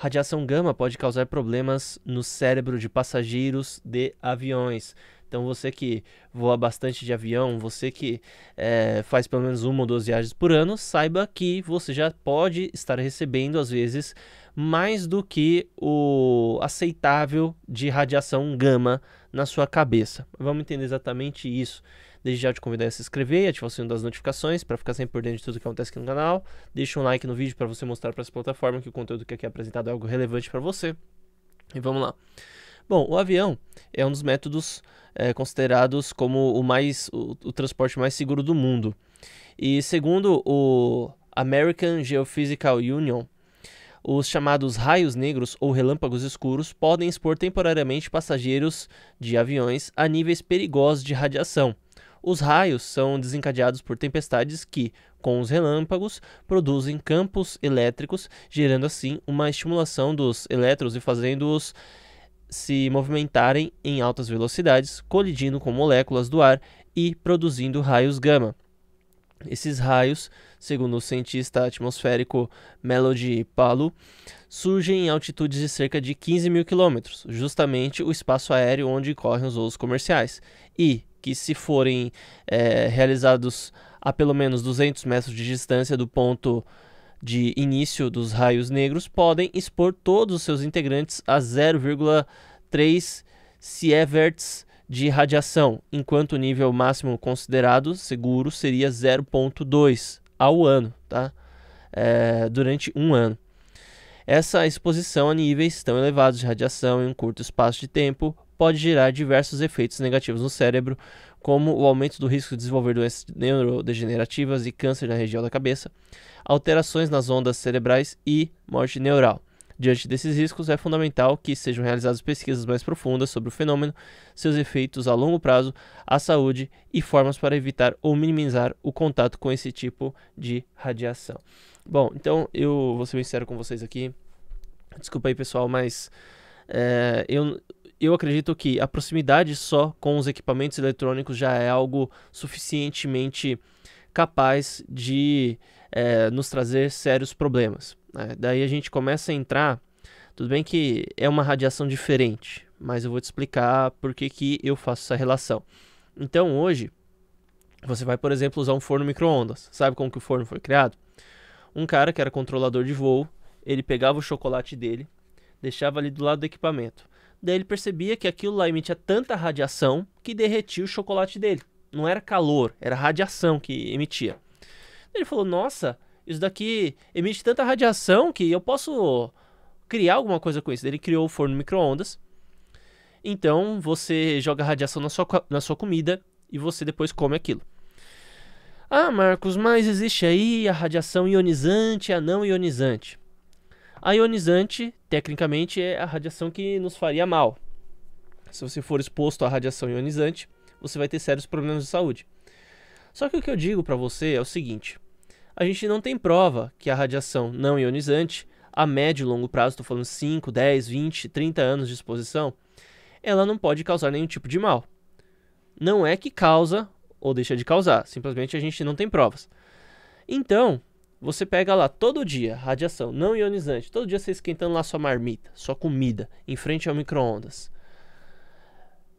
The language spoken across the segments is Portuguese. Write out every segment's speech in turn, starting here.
Radiação gama pode causar problemas no cérebro de passageiros de aviões. Então você que voa bastante de avião, você que é, faz pelo menos uma ou duas viagens por ano, saiba que você já pode estar recebendo, às vezes, mais do que o aceitável de radiação gama na sua cabeça. Vamos entender exatamente isso. Desde já te convido a se inscrever e ativar o sininho das notificações para ficar sempre por dentro de tudo que acontece aqui no canal. Deixa um like no vídeo para você mostrar para essa plataforma que o conteúdo que aqui é apresentado é algo relevante para você. E vamos lá. Bom, o avião é um dos métodos é, considerados como o mais o, o transporte mais seguro do mundo. E segundo o American Geophysical Union, os chamados raios negros ou relâmpagos escuros podem expor temporariamente passageiros de aviões a níveis perigosos de radiação. Os raios são desencadeados por tempestades que, com os relâmpagos, produzem campos elétricos, gerando assim uma estimulação dos elétrons e fazendo-os se movimentarem em altas velocidades, colidindo com moléculas do ar e produzindo raios gama. Esses raios, segundo o cientista atmosférico Melody Palo, surgem em altitudes de cerca de 15 mil quilômetros, justamente o espaço aéreo onde correm os voos comerciais, e que se forem é, realizados a pelo menos 200 metros de distância do ponto de início dos raios negros, podem expor todos os seus integrantes a 0,3 sieverts de radiação, enquanto o nível máximo considerado seguro seria 0,2 ao ano, tá? É, durante um ano. Essa exposição a níveis tão elevados de radiação em um curto espaço de tempo pode gerar diversos efeitos negativos no cérebro, como o aumento do risco de desenvolver doenças neurodegenerativas e câncer na região da cabeça, alterações nas ondas cerebrais e morte neural. Diante desses riscos, é fundamental que sejam realizadas pesquisas mais profundas sobre o fenômeno, seus efeitos a longo prazo, a saúde e formas para evitar ou minimizar o contato com esse tipo de radiação. Bom, então eu vou ser bem sincero com vocês aqui. Desculpa aí, pessoal, mas é, eu, eu acredito que a proximidade só com os equipamentos eletrônicos já é algo suficientemente capaz de é, nos trazer sérios problemas. Né? Daí a gente começa a entrar. Tudo bem que é uma radiação diferente, mas eu vou te explicar por que, que eu faço essa relação. Então hoje, você vai, por exemplo, usar um forno micro-ondas. Sabe como que o forno foi criado? Um cara que era controlador de voo, ele pegava o chocolate dele, deixava ali do lado do equipamento. Daí ele percebia que aquilo lá emitia tanta radiação que derretia o chocolate dele. Não era calor, era radiação que emitia. Ele falou: Nossa, isso daqui emite tanta radiação que eu posso criar alguma coisa com isso. Ele criou o forno micro-ondas. Então você joga radiação na sua, na sua comida e você depois come aquilo. Ah, Marcos, mas existe aí a radiação ionizante e a não ionizante. A ionizante, tecnicamente, é a radiação que nos faria mal. Se você for exposto à radiação ionizante, você vai ter sérios problemas de saúde. Só que o que eu digo para você é o seguinte: a gente não tem prova que a radiação não ionizante, a médio e longo prazo, estou falando 5, 10, 20, 30 anos de exposição, ela não pode causar nenhum tipo de mal. Não é que causa ou deixa de causar, simplesmente a gente não tem provas. Então, você pega lá todo dia radiação não ionizante, todo dia você esquentando lá sua marmita, sua comida, em frente ao micro-ondas.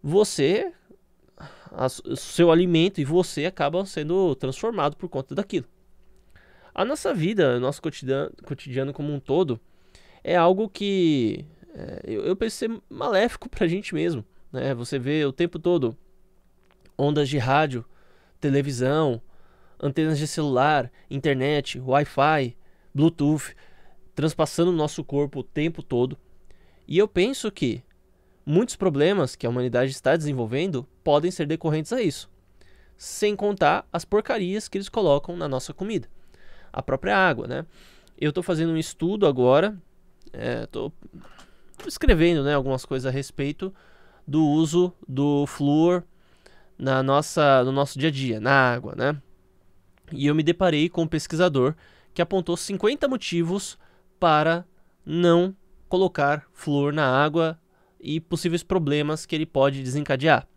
Você, a, seu alimento e você acabam sendo transformado por conta daquilo. A nossa vida, o nosso cotidiano, cotidiano como um todo, é algo que é, eu, eu penso ser maléfico para a gente mesmo. Né? Você vê o tempo todo ondas de rádio, televisão, antenas de celular, internet, Wi-Fi, Bluetooth, transpassando o nosso corpo o tempo todo. E eu penso que muitos problemas que a humanidade está desenvolvendo podem ser decorrentes a isso. Sem contar as porcarias que eles colocam na nossa comida. A própria água, né? Eu estou fazendo um estudo agora, estou é, escrevendo né, algumas coisas a respeito do uso do flúor na nossa, no nosso dia a dia, na água, né? E eu me deparei com um pesquisador que apontou 50 motivos para não colocar flúor na água e possíveis problemas que ele pode desencadear.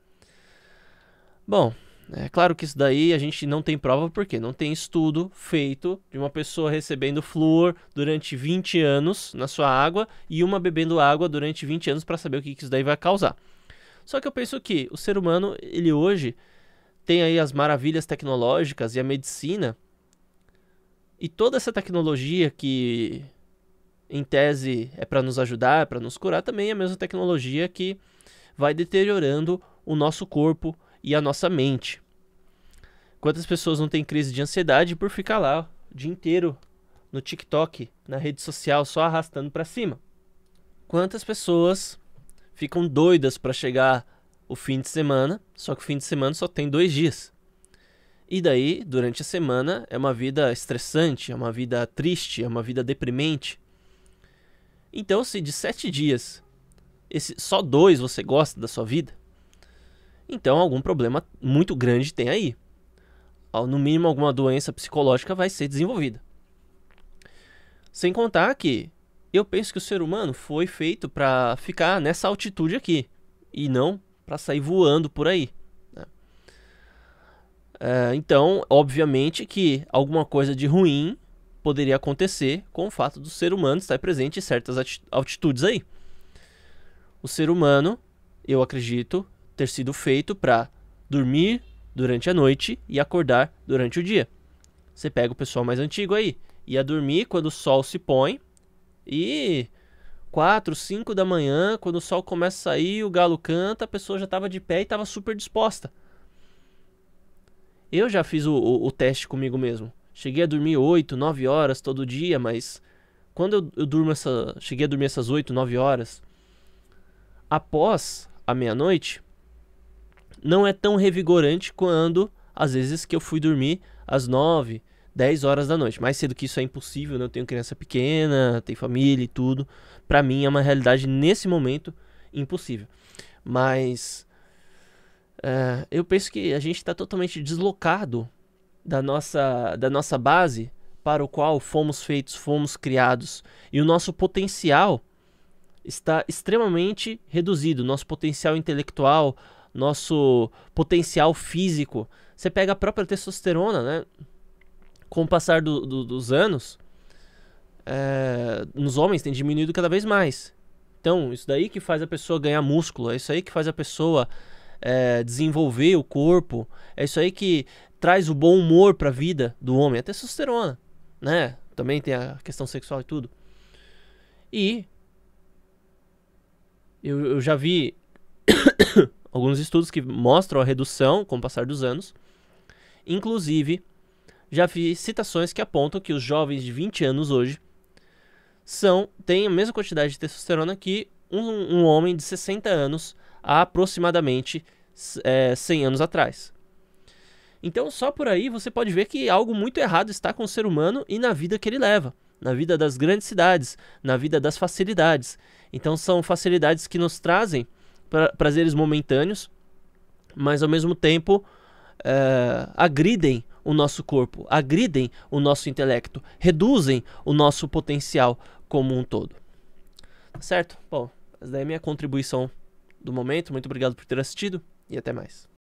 Bom, é claro que isso daí a gente não tem prova porque não tem estudo feito de uma pessoa recebendo flúor durante 20 anos na sua água e uma bebendo água durante 20 anos para saber o que isso daí vai causar. Só que eu penso que o ser humano, ele hoje, tem aí as maravilhas tecnológicas e a medicina. E toda essa tecnologia que, em tese, é para nos ajudar, é para nos curar, também é a mesma tecnologia que vai deteriorando o nosso corpo e a nossa mente. Quantas pessoas não têm crise de ansiedade por ficar lá o dia inteiro no TikTok, na rede social, só arrastando para cima? Quantas pessoas ficam doidas para chegar o fim de semana, só que o fim de semana só tem dois dias. E daí, durante a semana, é uma vida estressante, é uma vida triste, é uma vida deprimente. Então, se de sete dias, esse, só dois você gosta da sua vida, então algum problema muito grande tem aí. No mínimo, alguma doença psicológica vai ser desenvolvida. Sem contar que eu penso que o ser humano foi feito para ficar nessa altitude aqui e não para sair voando por aí. Né? É, então, obviamente que alguma coisa de ruim poderia acontecer com o fato do ser humano estar presente em certas altitudes aí. O ser humano, eu acredito, ter sido feito para dormir durante a noite e acordar durante o dia. Você pega o pessoal mais antigo aí, ia dormir quando o sol se põe e 4, 5 da manhã, quando o sol começa a sair, o galo canta, a pessoa já estava de pé e estava super disposta. Eu já fiz o, o, o, teste comigo mesmo. Cheguei a dormir 8, 9 horas todo dia, mas quando eu, eu durmo essa. Cheguei a dormir essas 8, 9 horas. Após a meia-noite, não é tão revigorante quando, às vezes, que eu fui dormir às 9, 10 horas da noite. Mais cedo que isso é impossível, né? Eu tenho criança pequena, tenho família e tudo. Para mim é uma realidade nesse momento impossível. Mas eh, eu penso que a gente está totalmente deslocado da nossa, da nossa base para o qual fomos feitos, fomos criados. E o nosso potencial está extremamente reduzido. Nosso potencial intelectual, nosso potencial físico. Você pega a própria testosterona, né? com o passar do, do, dos anos, é, nos homens tem diminuído cada vez mais. Então, isso daí que faz a pessoa ganhar músculo, é isso aí que faz a pessoa é, desenvolver o corpo, é isso aí que traz o bom humor para a vida do homem, até testosterona, né? Também tem a questão sexual e tudo. E eu, eu já vi alguns estudos que mostram a redução com o passar dos anos, inclusive já vi citações que apontam que os jovens de 20 anos hoje são têm a mesma quantidade de testosterona que um, um homem de 60 anos há aproximadamente é, 100 anos atrás. Então, só por aí você pode ver que algo muito errado está com o ser humano e na vida que ele leva, na vida das grandes cidades, na vida das facilidades. Então, são facilidades que nos trazem pra prazeres momentâneos, mas ao mesmo tempo é, agridem o nosso corpo, agridem o nosso intelecto, reduzem o nosso potencial como um todo. Tá certo? Bom, essa daí é a minha contribuição do momento. Muito obrigado por ter assistido e até mais.